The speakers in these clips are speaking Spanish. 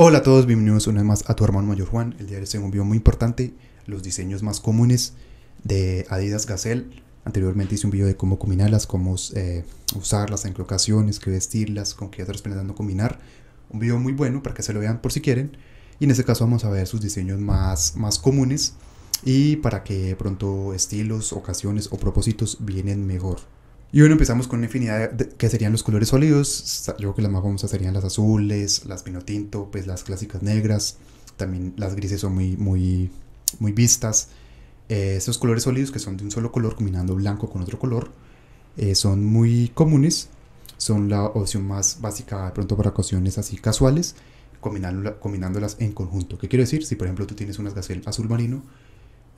Hola a todos, bienvenidos una vez más a tu hermano mayor Juan. El día de hoy tengo un video muy importante, los diseños más comunes de Adidas Gazelle. Anteriormente hice un video de cómo combinarlas, cómo eh, usarlas en ocasiones, qué vestirlas, con qué otras prendas no combinar. Un video muy bueno para que se lo vean por si quieren. Y en este caso vamos a ver sus diseños más, más comunes y para que pronto estilos, ocasiones o propósitos vienen mejor. Y bueno, empezamos con una infinidad de, que serían los colores sólidos. Yo creo que las más famosas serían las azules, las vino tinto, pues las clásicas negras. También las grises son muy, muy, muy vistas. Eh, estos colores sólidos que son de un solo color combinando blanco con otro color eh, son muy comunes. Son la opción más básica de pronto para ocasiones así casuales, combinándolas en conjunto. ¿Qué quiero decir? Si por ejemplo tú tienes unas gasel azul marino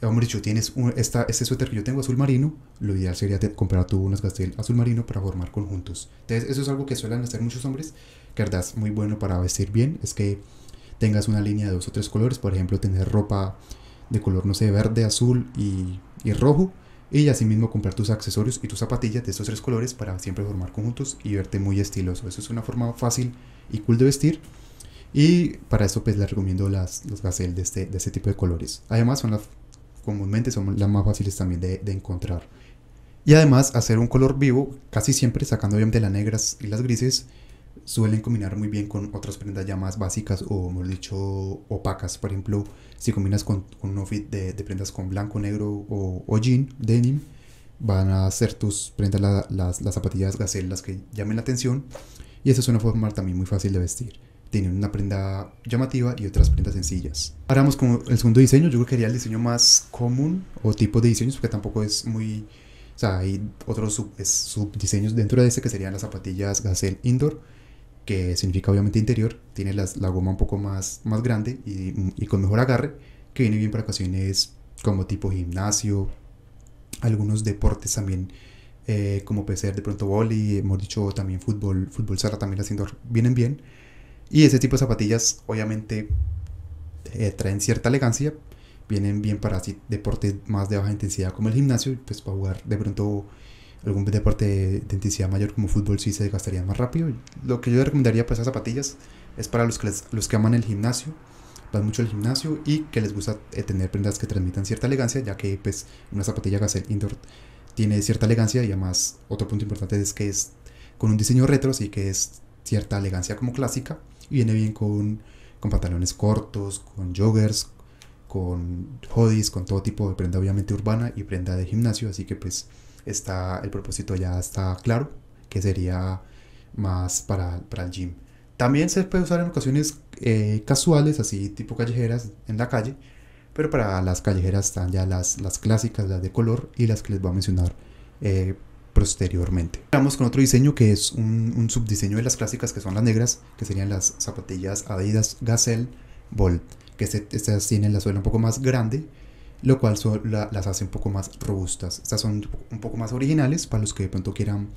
Hombre, dicho, tienes esta, este suéter que yo tengo azul marino, lo ideal sería comprar tú unas pastel azul marino para formar conjuntos. Entonces, eso es algo que suelen hacer muchos hombres, que es muy bueno para vestir bien, es que tengas una línea de dos o tres colores, por ejemplo, tener ropa de color, no sé, verde, azul y, y rojo, y asimismo comprar tus accesorios y tus zapatillas de esos tres colores para siempre formar conjuntos y verte muy estiloso. Eso es una forma fácil y cool de vestir. Y para eso pues les recomiendo las, los este, de este tipo de colores. Además son las comúnmente son las más fáciles también de, encontrar. Y además, hacer un color vivo, casi siempre sacando obviamente las negras y las grises, suelen combinar muy bien con otras prendas ya más básicas o, mejor dicho, opacas. Por ejemplo, si combinas con, un outfit de, prendas con blanco, negro o, jean, denim, van a hacer tus prendas las las, las zapatillas las que llamen la atención. Y esa es una forma también muy fácil de vestir tienen una prenda llamativa y otras prendas sencillas. vamos con el segundo diseño, yo creo que sería el diseño más común o tipo de diseños, porque tampoco es muy... O sea, hay otros sub, diseños dentro de este que serían las zapatillas Gazelle Indoor, que significa obviamente interior, tiene la goma un poco más, más grande y, con mejor agarre, que viene bien para ocasiones como tipo gimnasio, algunos deportes también, eh, como puede ser de pronto vóley, hemos dicho también fútbol, fútbol sala también las indoor vienen bien. Y ese tipo de zapatillas obviamente eh, traen cierta elegancia, vienen bien para así, deportes más de baja intensidad como el gimnasio, pues para jugar de pronto algún deporte de intensidad mayor como fútbol sí se gastaría más rápido. Lo que yo recomendaría para pues, esas zapatillas es para los que, los que aman el gimnasio, van mucho al gimnasio y que les gusta eh, tener prendas que transmitan cierta elegancia, ya que pues una zapatilla Gazelle Indoor tiene cierta elegancia y además otro punto importante es que es con un diseño retro, Así que es cierta elegancia como clásica viene bien con, con pantalones cortos, con joggers, con hoodies, con todo tipo de prenda obviamente urbana y prenda de gimnasio. Así que pues está, el propósito ya está claro, que sería más para, para el gym. También se puede usar en ocasiones eh, casuales, así tipo callejeras en la calle, pero para las callejeras están ya las, las clásicas, las de color y las que les voy a mencionar eh, posteriormente. Vamos con otro diseño que es un, un, subdiseño de las clásicas que son las negras, que serían las zapatillas Adidas Gazelle Volt, que se, este, estas tienen la suela un poco más grande, lo cual son, las hace un poco más robustas. Estas son un poco más originales para los que de pronto quieran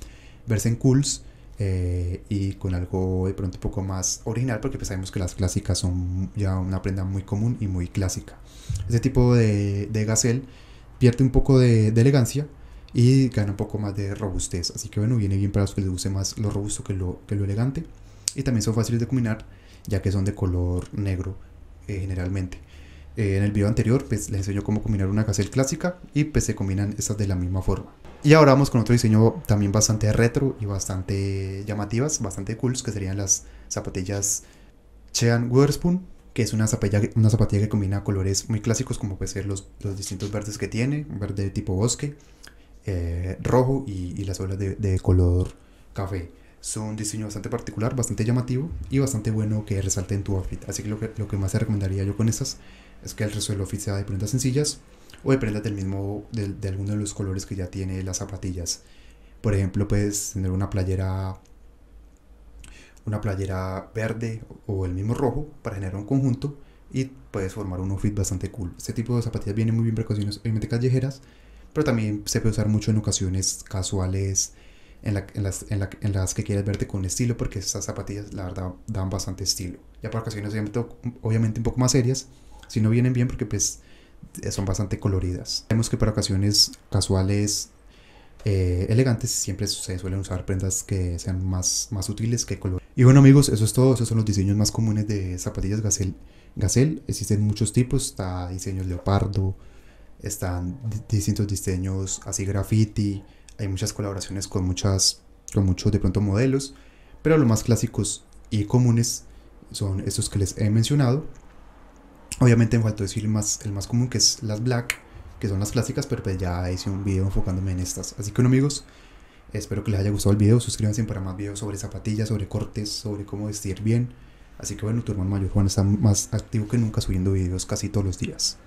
verse en cools. Eh, y con algo de pronto un poco más original porque pues sabemos que las clásicas son ya una prenda muy común y muy clásica. Este tipo de, de gazelle pierde un poco de, de elegancia, y gana un poco más de robustez. Así que bueno, viene bien para los que les guste más lo robusto que lo, que lo elegante. Y también son fáciles de combinar ya que son de color negro eh, generalmente. Eh, en el video anterior pues, les enseño cómo combinar una casel clásica y pues se combinan estas de la misma forma. Y ahora vamos con otro diseño también bastante retro y bastante llamativas, bastante cool, que serían las zapatillas Chean Witherspoon, que es una zapatilla, una zapatilla que combina colores muy clásicos como pues ser los, los distintos verdes que tiene, un verde tipo bosque, eh, rojo y, las olas de, color café. Son un diseño bastante particular, bastante llamativo y bastante bueno que resalte en tu outfit. Así que lo que, más te recomendaría yo con estas es que el resuelvo outfit sea de prendas sencillas o de prendas del mismo, de, alguno de los colores que ya tiene las zapatillas. Por ejemplo, puedes tener una playera una playera verde o el mismo rojo para generar un conjunto y puedes formar un outfit bastante cool. Este tipo de zapatillas viene muy bien precauciones, obviamente callejeras, pero también se puede usar mucho en ocasiones casuales en, las, que quieres verte con estilo, porque estas zapatillas, la verdad, dan bastante estilo. Ya para ocasiones, obviamente, un poco más serias, si no vienen bien, porque pues eh, son bastante coloridas. Vemos que para ocasiones casuales eh, elegantes siempre se suelen usar prendas que sean más, más útiles que color. Y bueno amigos, eso es todo, esos son los diseños más comunes de zapatillas Gazelle. Gazelle, existen muchos tipos, está diseños leopardo, están distintos diseños, así graffiti, hay muchas colaboraciones con, muchas, con muchos de pronto modelos, pero los más clásicos y comunes son estos que les he mencionado. Obviamente me faltó decir el más, el más común que es las black, que son las clásicas, pero pues ya hice un video enfocándome en estas. Así que bueno amigos, espero que les haya gustado el video, suscríbanse para más videos sobre zapatillas, sobre cortes, sobre cómo vestir bien. Así que bueno, tu hermano mayor Juan está más activo que nunca subiendo videos casi todos los días.